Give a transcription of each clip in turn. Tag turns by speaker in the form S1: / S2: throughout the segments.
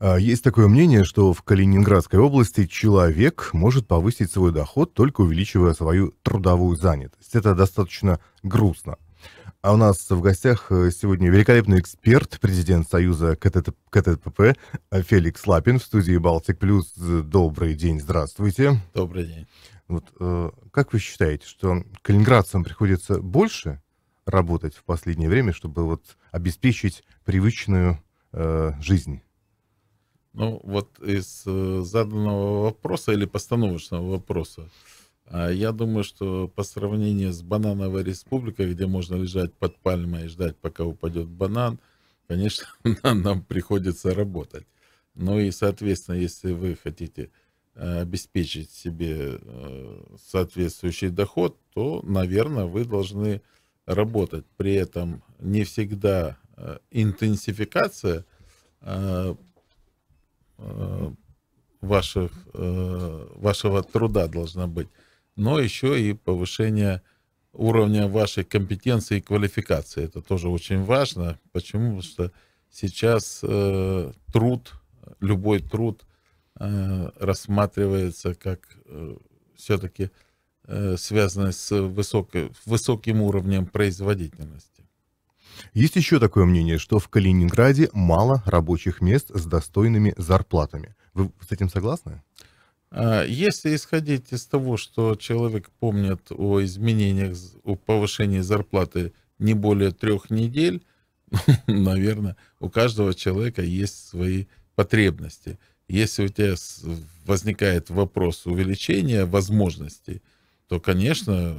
S1: А, есть такое мнение, что в Калининградской области человек может повысить свой доход, только увеличивая свою трудовую занятость. Это достаточно грустно. А у нас в гостях э, сегодня великолепный эксперт, президент Союза КТПП Феликс Лапин в студии «Балтик Плюс». Добрый день, здравствуйте. Добрый день. Вот, э, как вы считаете, что калининградцам приходится больше работать в последнее время, чтобы вот обеспечить привычную э, жизнь?
S2: Ну, вот из э, заданного вопроса или постановочного вопроса, а, я думаю, что по сравнению с банановой республикой, где можно лежать под пальмой и ждать, пока упадет банан, конечно, нам приходится работать. Ну и, соответственно, если вы хотите э, обеспечить себе э, соответствующий доход, то, наверное, вы должны работать. При этом не всегда интенсификация а, Э, ваших, э, вашего труда должна быть, но еще и повышение уровня вашей компетенции и квалификации. Это тоже очень важно. Почему? Потому что сейчас э, труд, любой труд рассматривается как все-таки э, связанный с высокой, высоким уровнем производительности.
S1: Есть еще такое мнение, что в Калининграде мало рабочих мест с
S2: достойными зарплатами. Вы с этим согласны? А, если исходить из того, что человек помнит о изменениях, о повышении зарплаты не более трех недель, наверное, у каждого человека есть свои потребности. Если у тебя возникает вопрос увеличения возможностей, то, конечно,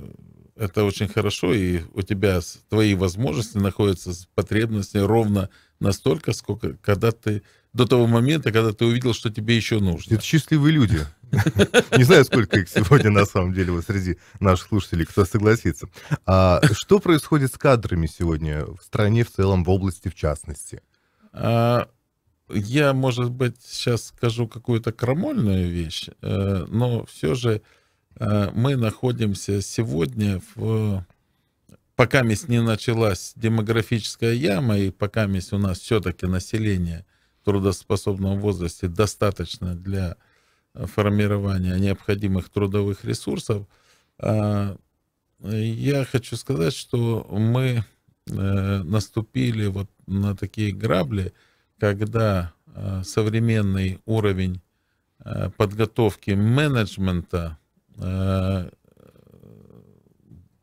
S2: это очень хорошо, и у тебя твои возможности находятся, потребности ровно настолько, сколько, когда ты до того момента, когда ты увидел, что тебе еще нужно. Это счастливые люди. Не знаю, сколько их сегодня
S1: на самом деле вот среди наших слушателей, кто согласится. А что происходит с кадрами
S2: сегодня в стране в целом, в области в частности? А, я, может быть, сейчас скажу какую-то крамольную вещь, э, но все же Э, мы находимся сегодня в пока месть не началась демографическая яма, и пока месть у нас все-таки население трудоспособного возраста достаточно для э, формирования необходимых трудовых ресурсов, э, я хочу сказать, что мы наступили вот на такие грабли, когда современный уровень подготовки менеджмента Э,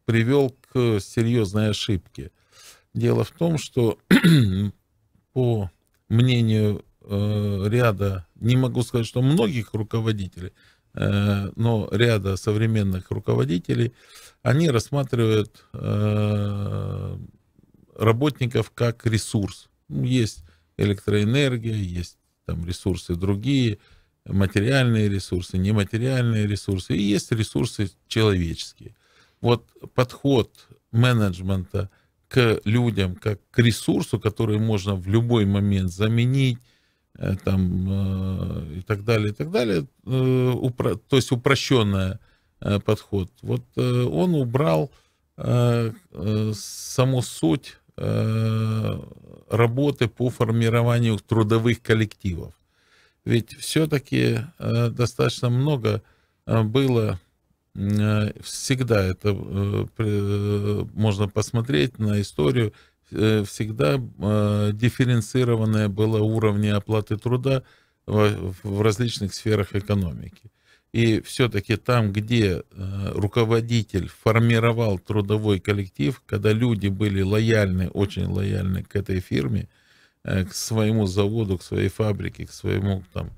S2: привел к серьезной ошибке. Дело в том, что по мнению э, ряда, не могу сказать, что многих руководителей, э, но ряда современных руководителей, они рассматривают работников как ресурс. Есть электроэнергия, есть там ресурсы другие, материальные ресурсы, нематериальные ресурсы, и есть ресурсы человеческие. Вот подход менеджмента к людям как к ресурсу, который можно в любой момент заменить, э, там э, и так далее, и так далее, э, то есть упрощенный подход. Вот он убрал саму суть работы по формированию трудовых коллективов. Ведь все-таки э, достаточно много э, было э, всегда это э, э, можно посмотреть на историю э, всегда э, дифференцированное было уровни оплаты труда в, в различных сферах экономики. И все-таки там, где э, руководитель формировал трудовой коллектив, когда люди были лояльны, очень лояльны к этой фирме, э, Э, к своему заводу, к своей фабрике, к своему там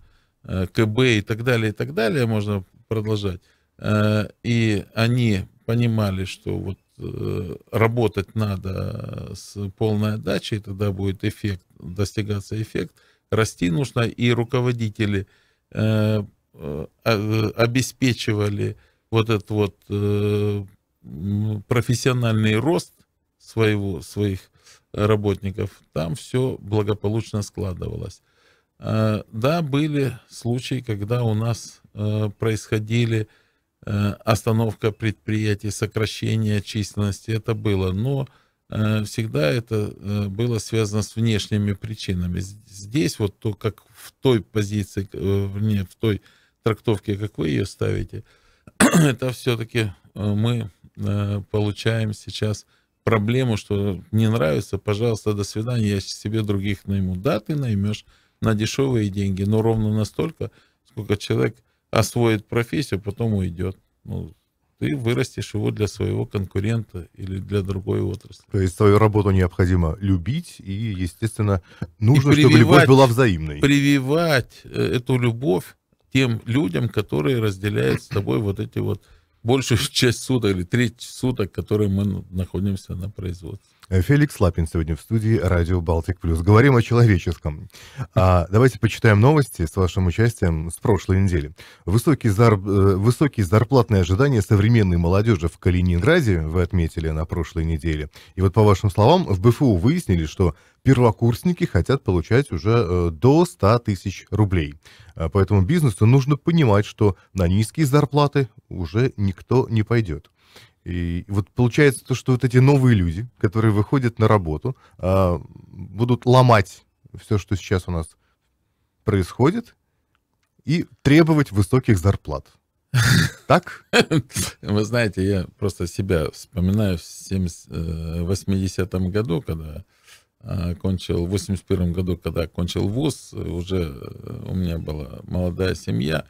S2: э, КБ и так далее, и так далее, можно продолжать. Э, и они понимали, что вот работать надо с полной отдачей, тогда будет эффект, достигаться эффект, расти нужно, и руководители обеспечивали вот этот вот профессиональный рост своего, своих работников, там все благополучно складывалось. Э, да, были случаи, когда у нас э, происходили э, остановка предприятий, сокращение численности, это было, но всегда это было связано с внешними причинами. Здесь вот то, как в той позиции, не, в той трактовке, как вы ее ставите, это все-таки мы получаем сейчас проблему, что не нравится, пожалуйста, до свидания, я себе других найму. Да, ты наймешь на дешевые деньги, но ровно настолько, сколько человек освоит профессию, потом уйдет. Ну, ты вырастешь его для своего конкурента или для другой отрасли. То есть свою
S1: работу необходимо любить и, естественно, нужно, и чтобы любовь была взаимной.
S2: Прививать э, эту любовь тем людям, которые разделяют с тобой вот эти вот большую часть суток или треть суток, которые мы находимся на производстве.
S1: Феликс Лапин сегодня в студии Радио Балтик Плюс. Говорим о человеческом. А, давайте почитаем новости с вашим участием с прошлой недели. Высокие, зар... Э, высокие зарплатные ожидания современной молодежи в Калининграде вы отметили на прошлой неделе. И вот по вашим словам, в БФУ выяснили, что первокурсники хотят получать уже э, до 100 тысяч рублей. А, поэтому бизнесу нужно понимать, что на низкие зарплаты уже никто не пойдет. И вот получается то, что вот эти новые люди, которые выходят на работу, а, будут ломать все, что сейчас у нас происходит, и требовать высоких зарплат.
S2: Так? Вы знаете, я просто себя вспоминаю в 80-м э, году, когда окончил, а, в 81 м году, когда окончил вуз, уже э, у меня была молодая семья,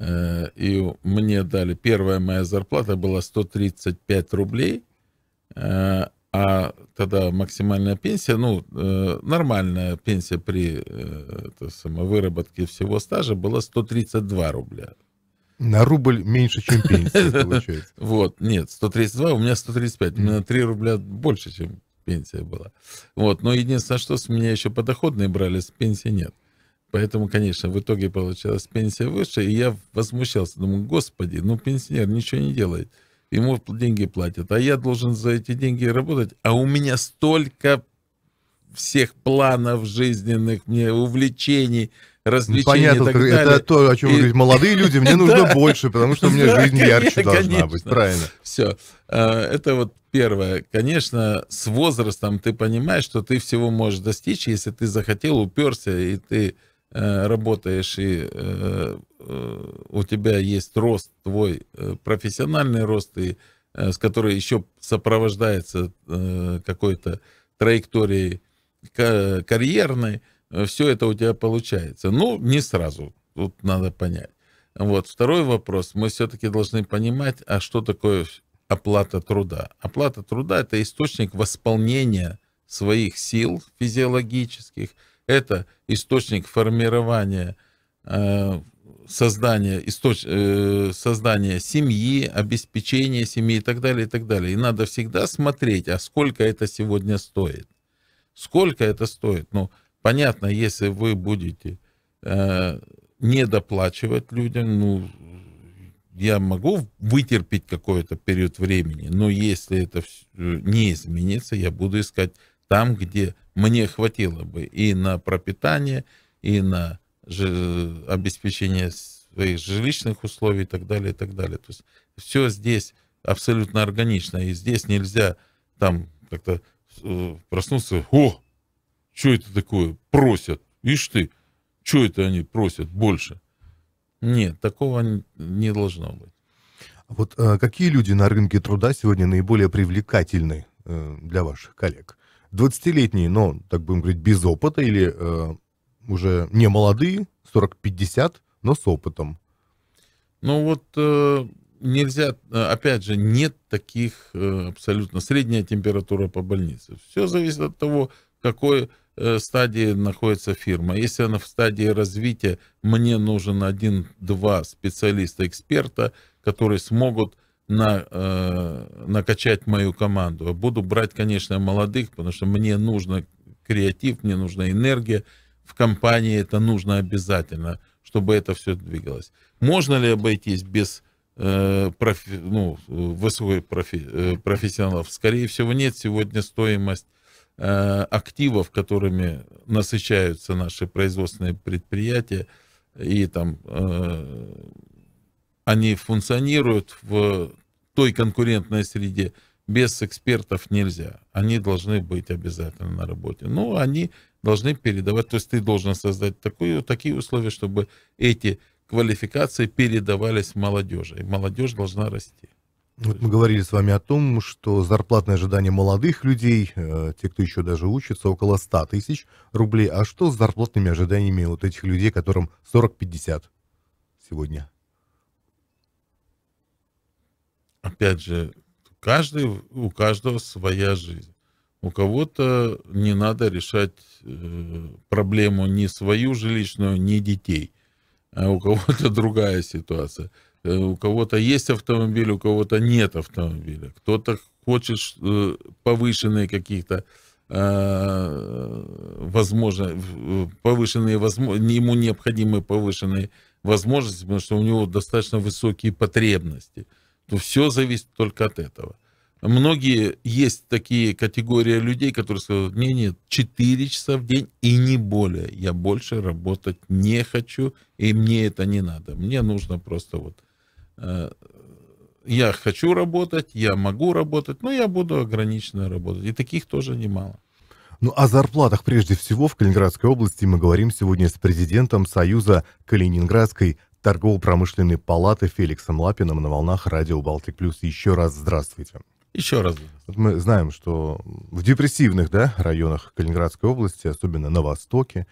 S2: Э, и мне дали, первая моя зарплата была 135 рублей, э, а тогда максимальная пенсия, ну, э, нормальная пенсия при самовыработке всего стажа была 132 рубля.
S1: На рубль меньше, чем пенсия, получается.
S2: Вот, нет, 132, у меня 135. У меня на 3 рубля больше, чем пенсия была. Вот, но единственное, что с меня еще подоходные брали, с пенсии нет. Поэтому, конечно, в итоге получилась пенсия выше, и я возмущался, думаю, господи, ну пенсионер ничего не делает, ему деньги платят, а я должен за эти деньги работать, а у меня столько всех планов жизненных, мне увлечений, ну, развлечений ну, Понятно, и так далее. это то, о чем и... вы молодые люди, мне нужно больше, потому что у меня жизнь ярче должна быть, правильно. Все, а, это вот первое. Конечно, с возрастом ты понимаешь, что ты всего можешь достичь, если ты захотел, уперся, и ты Э, работаешь и э, э, у тебя есть рост твой, профессиональный рост, и, с которой еще сопровождается какой-то траекторией карьерной, все это у тебя получается. Ну, не сразу, тут надо понять. Вот, второй вопрос. Мы все-таки должны понимать, а что такое оплата труда? Оплата труда – это источник восполнения своих сил физиологических – это источник формирования, э, создания, источ... Э, создания семьи, обеспечения семьи и так далее, и так далее. И надо всегда смотреть, а сколько это сегодня стоит. Сколько это стоит? Ну, понятно, если вы будете э, недоплачивать людям, ну, я могу вытерпеть какой-то период времени, но если это не изменится, я буду искать там, где мне хватило бы и на пропитание, и на обеспечение своих жилищных условий и так далее, и так далее. То есть все здесь абсолютно органично, и здесь нельзя там как-то э, проснуться, о, что это такое, просят, ишь ты, что это они просят больше. Нет, такого не должно быть. А
S1: вот а какие люди на рынке труда сегодня наиболее привлекательны э, для ваших коллег? 20-летние, но, так будем говорить, без опыта, или э, уже не молодые, 40-50, но с опытом.
S2: Ну вот э, нельзя, э, опять же, нет таких э, абсолютно средняя температура по больнице. Все зависит от того, какой э, стадии находится фирма. Если она в стадии развития, мне нужен один-два специалиста-эксперта, которые смогут на, э, накачать мою команду. Буду брать, конечно, молодых, потому что мне нужно креатив, мне нужна энергия. В компании это нужно обязательно, чтобы это все двигалось. Можно ли обойтись без э, профи, ну, высоких профи, э, профессионалов? Скорее всего, нет. Сегодня стоимость э, активов, которыми насыщаются наши производственные предприятия, и там э, они функционируют в той конкурентной среде. Без экспертов нельзя. Они должны быть обязательно на работе. Но ну, они должны передавать. То есть ты должен создать такую, такие условия, чтобы эти квалификации передавались молодежи. И молодежь должна расти.
S1: Вот мы говорили с вами о том, что зарплатные ожидания молодых людей, э, те, кто еще даже учится, около 100 тысяч рублей. А что с зарплатными ожиданиями вот этих людей, которым 40-50 сегодня?
S2: опять же, каждый, у каждого своя жизнь. У кого-то не надо решать э, проблему ни свою жилищную, ни детей. А у кого-то другая ситуация. Э, у кого-то есть автомобиль, у кого-то нет автомобиля. Кто-то хочет э, повышенные какие-то а, возможно, повышенные возможности, ему необходимы повышенные возможности, потому что у него достаточно высокие потребности – то все зависит только от этого. Многие есть такие категории людей, которые скажут, не, нет, 4 часа в день и не более. Я больше работать не хочу, и мне это не надо. Мне нужно просто вот... Э, я хочу работать, я могу работать, но я буду ограниченно работать. И таких тоже немало.
S1: Ну, о зарплатах прежде всего в Калининградской области мы говорим сегодня с президентом Союза Калининградской торгово-промышленной палаты Феликсом Лапиным на волнах радио «Балтик Плюс». Еще раз здравствуйте. Еще раз. Вот мы знаем, что в депрессивных да, районах Калининградской области, особенно на Востоке,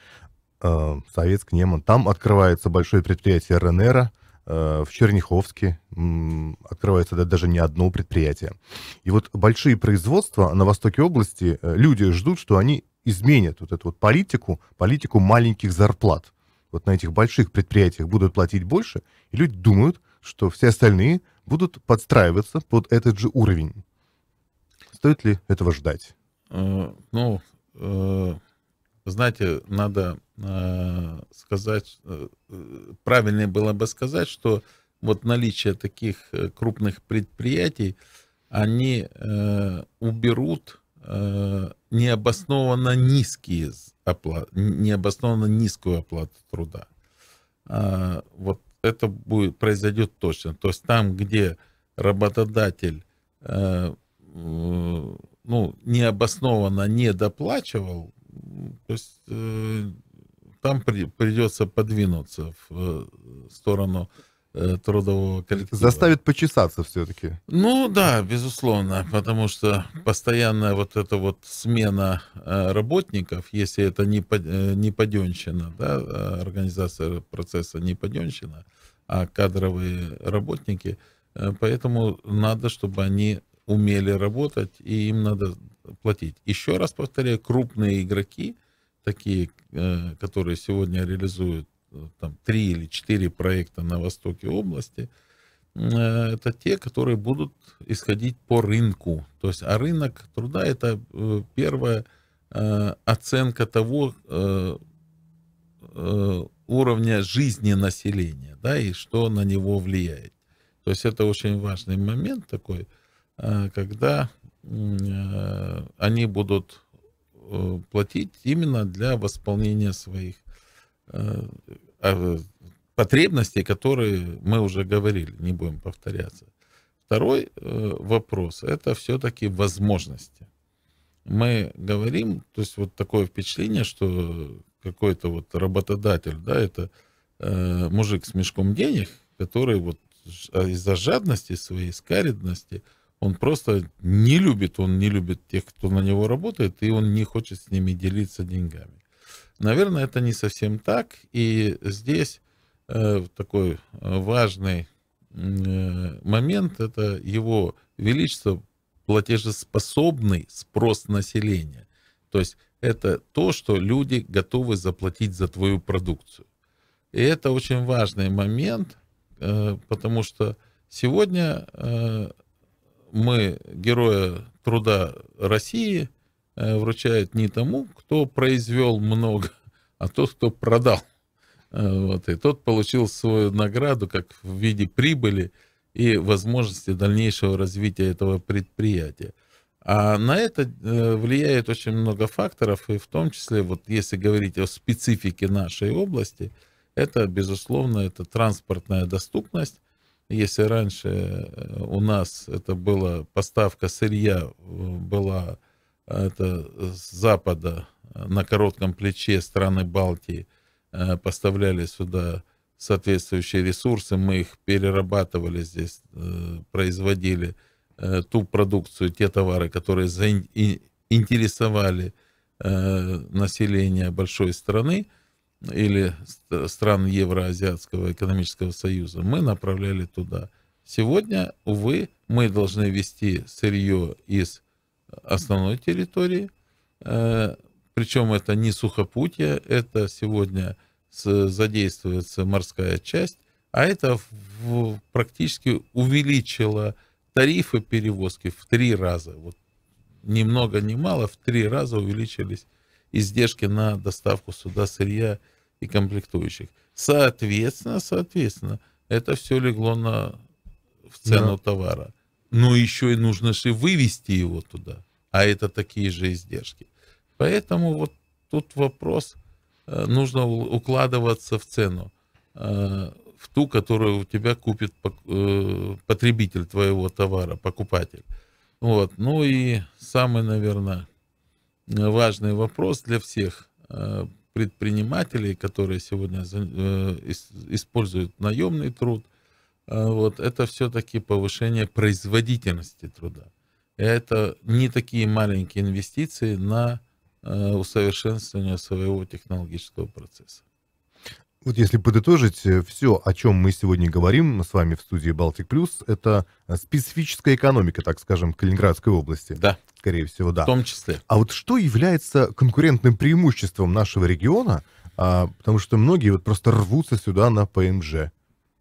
S1: э, Советск, Неман, там открывается большое предприятие РНР, э, в Черняховске э, открывается да, даже не одно предприятие. И вот большие производства на востоке области, э, люди ждут, что они изменят вот эту вот политику, политику маленьких зарплат вот на этих больших предприятиях будут платить больше, и люди думают, что все остальные будут подстраиваться под этот же уровень. Стоит ли этого ждать?
S2: Э, ну, э, знаете, надо э, сказать, правильнее было бы сказать, что вот наличие таких крупных предприятий, они уберут необоснованно низкие оплаты, необоснованно низкую оплату труда. А, вот это будет, произойдет точно. То есть там, где работодатель э, ну, необоснованно не доплачивал, то есть э, там при, придется подвинуться в э, сторону Э, трудового коллектива. Заставит почесаться все-таки. Ну да, безусловно, потому что постоянная вот эта вот смена э, работников, если это не, э, не паденщина, да, организация процесса не паденщина, а кадровые работники, поэтому надо, чтобы они умели работать, и им надо платить. Еще раз повторяю, крупные игроки, такие, которые сегодня реализуют там три или четыре проекта на востоке области, э, это те, которые будут исходить по рынку. То есть, а рынок труда это э, первая э, оценка того уровня жизни населения, да, и что на него влияет. То есть это очень важный момент такой, когда они будут платить именно для восполнения своих Э, потребностей, которые мы уже говорили, не будем повторяться. Второй э, вопрос – это все-таки возможности. Мы говорим, то есть вот такое впечатление, что какой-то вот работодатель, да, это э, мужик с мешком денег, который вот а из-за жадности своей, скаридности, он просто не любит, он не любит тех, кто на него работает, и он не хочет с ними делиться деньгами. Наверное, это не совсем так. И здесь э, такой э, важный э, момент – это его величество платежеспособный спрос населения. То есть это то, что люди готовы заплатить за твою продукцию. И это очень важный момент, потому что сегодня мы героя труда России Э, вручают не тому, кто произвел много, а тот, кто продал. Э, вот, и тот получил свою награду как в виде прибыли и возможности дальнейшего развития этого предприятия. А на это э, влияет очень много факторов, и в том числе, вот если говорить о специфике нашей области, это, безусловно, это транспортная доступность. Если раньше у нас это была поставка сырья была Э, это с запада э, на коротком плече страны Балтии э, поставляли сюда соответствующие ресурсы, мы их перерабатывали здесь, производили ту продукцию, те товары, которые заинтересовали население большой страны или стран Евроазиатского экономического союза, мы направляли туда. Сегодня, увы, мы должны вести сырье из основной территории. Э, причем это не сухопутье, это сегодня задействуется морская часть, а это в, практически увеличило тарифы перевозки в три раза. Вот ни много ни мало, в три раза увеличились издержки на доставку сюда сырья и комплектующих. Соответственно, соответственно, это все легло на, в цену да. товара но еще и нужно же вывести его туда, а это такие же издержки. Поэтому вот тут вопрос, э, нужно укладываться в цену, э, в ту, которую у тебя купит э, потребитель твоего товара, покупатель. Вот. Ну и самый, наверное, важный вопрос для всех предпринимателей, которые сегодня используют наемный труд – а, вот, это все-таки повышение производительности труда. Это не такие маленькие инвестиции на а, усовершенствование своего технологического процесса. Вот
S1: если подытожить, э, все, о чем мы сегодня говорим с вами в студии «Балтик Плюс», это э, специфическая экономика, так скажем, Калининградской области. Да. Скорее всего, да. В том числе. А вот что является конкурентным преимуществом нашего региона? А, потому что многие вот просто рвутся сюда на ПМЖ.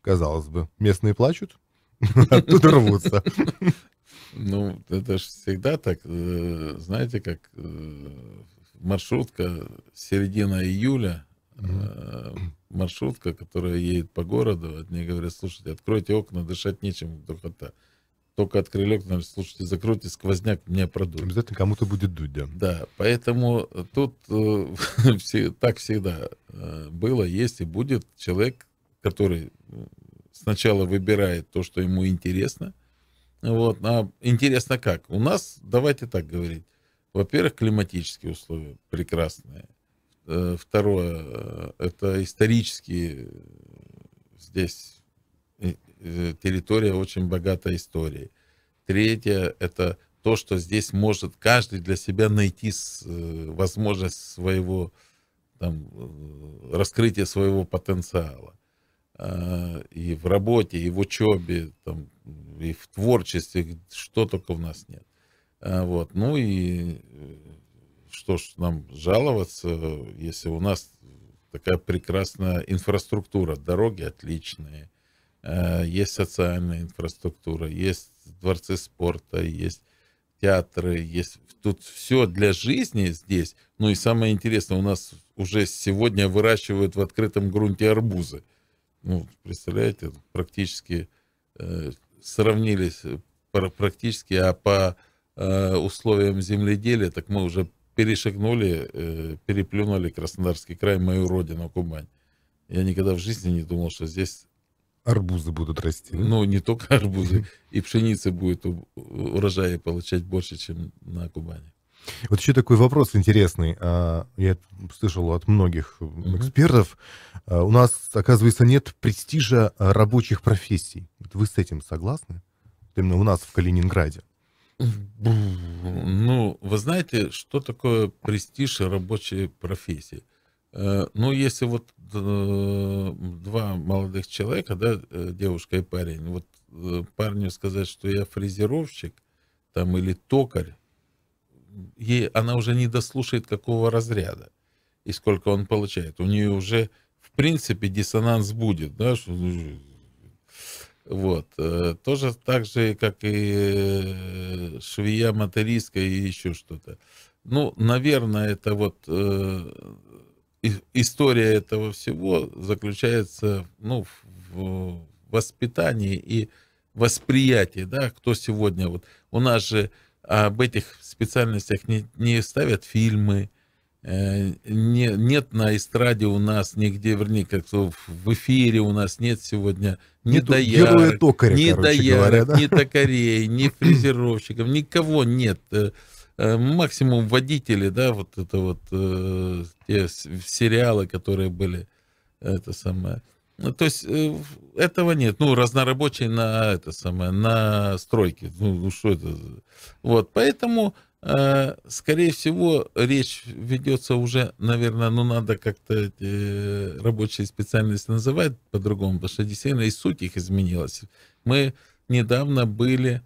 S1: Казалось бы, местные плачут, оттуда рвутся.
S2: Ну, это же всегда так, э, знаете, как э, маршрутка середина июля, э, маршрутка, которая едет по городу, одни говорят, слушайте, откройте окна, дышать нечем, духота. Только открыли окна, слушайте, закройте, сквозняк мне продует. Обязательно кому-то будет дуть, да. Да, поэтому тут э, все, так всегда было, есть и будет. Человек который э, сначала выбирает то, что ему интересно. Вот. А интересно как? У нас, давайте так говорить, во-первых, климатические условия прекрасные. Э, второе, э, это исторические здесь территория очень богата историей. Третье, это то, что здесь может каждый для себя найти возможность своего там, раскрытия своего потенциала. Э, и в работе, и в учебе, там, и в творчестве, что только у нас нет. Э, вот. Ну и э, что ж нам жаловаться, если у нас такая прекрасная инфраструктура, дороги отличные, есть социальная инфраструктура, есть дворцы спорта, есть театры, есть тут все для жизни здесь. Ну и самое интересное, у нас уже сегодня выращивают в открытом грунте арбузы. Ну, представляете, практически э, сравнились э, практически, а по э, условиям земледелия, так мы уже перешагнули, э, переплюнули Краснодарский край, мою родину, Кубань. Я никогда в жизни не думал, что здесь... Арбузы будут расти. Ну, не только арбузы. И пшеницы будет урожая получать больше, чем на Кубани.
S1: Вот еще такой вопрос интересный. А, я слышал от многих mm-hmm. экспертов. А, у нас, оказывается, нет престижа а, рабочих профессий. Вы с этим согласны? Именно у нас в Калининграде. Ну,
S2: вы знаете, что такое престиж рабочей профессии? Э, ну, если вот э, два молодых человека, да, э, девушка и парень, вот парню сказать, что я фрезеровщик там или токарь, ей, она уже не дослушает, какого разряда и сколько он получает. У нее уже, в принципе, диссонанс будет. Да? Ну, вот. Э, тоже так же, как и э, швея, мотористка и еще что-то. Ну, наверное, это вот э, история этого всего заключается ну, в воспитании и восприятии, да, кто сегодня вот. У нас же об этих специальностях не, не ставят фильмы, э, не, нет на эстраде у нас нигде, вернее, как в эфире у нас нет сегодня ни Нету доярок, токаря, ни, короче, доярок говоря, да? ни токарей, ни фрезеровщиков, никого нет. Э, э, максимум водители, да, вот это вот те сериалы, которые были, это самое. Ну, то есть э, этого нет. Ну, разнорабочий на это самое, на стройке. Ну, ну что это? Вот, поэтому, э, скорее всего, речь ведется уже, наверное, ну, надо как-то э, рабочие специальности называть по-другому, потому что действительно и суть их изменилась. Мы недавно были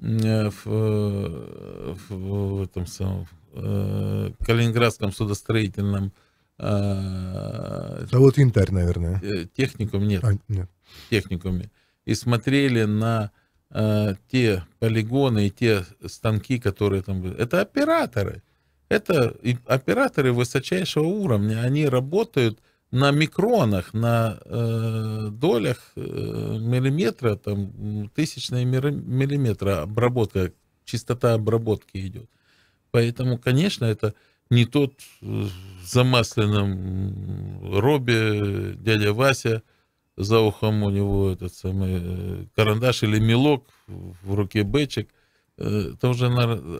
S2: э, в, в, этом самом в Калининградском судостроительном а, да вот Янтарь, наверное. Э, техникум нет. А, нет. Техникуме. И смотрели на а, те полигоны и те станки, которые там были. Это операторы. Это операторы высочайшего уровня. Они работают на микронах, на э, долях э, миллиметра, там, тысячные миллиметра обработка, чистота обработки идет. Поэтому, конечно, это не тот в э, замасленном робе, дядя Вася, за ухом у него этот самый э, карандаш или мелок в руке бэчек. Э, это уже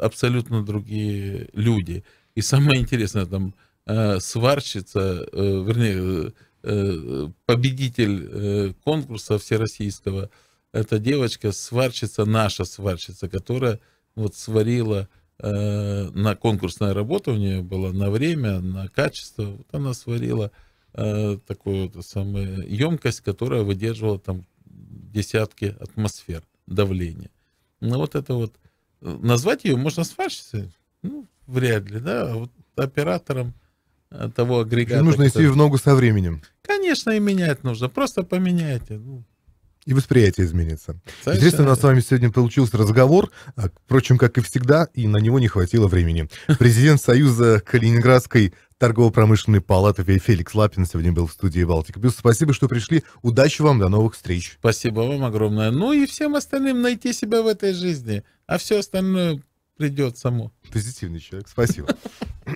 S2: абсолютно другие люди. И самое интересное, там сварщица, вернее, победитель конкурса всероссийского, это девочка, сварщица, наша сварщица, которая вот сварила э, на конкурсное работа у нее была на время, на качество. Вот она сварила э, такую вот, самую емкость, которая выдерживала там десятки атмосфер давления. Ну вот это вот, э, назвать ее можно сварщицей? Ну, вряд ли, да, а вот оператором э, того агрегата. Нужно идти в ногу со временем. Конечно, и менять нужно. Просто поменяйте. Ну,
S1: и восприятие изменится. Совершенно. Интересно, у нас с вами сегодня получился разговор, а, впрочем, как и всегда, и на него не хватило времени. Президент Союза Калининградской торгово-промышленной палаты Феликс Лапин сегодня был в студии Балтика Плюс. Спасибо,
S2: что пришли. Удачи вам, до новых встреч. Спасибо вам огромное. Ну и всем остальным найти себя в этой жизни, а все остальное придет само. Позитивный человек, спасибо.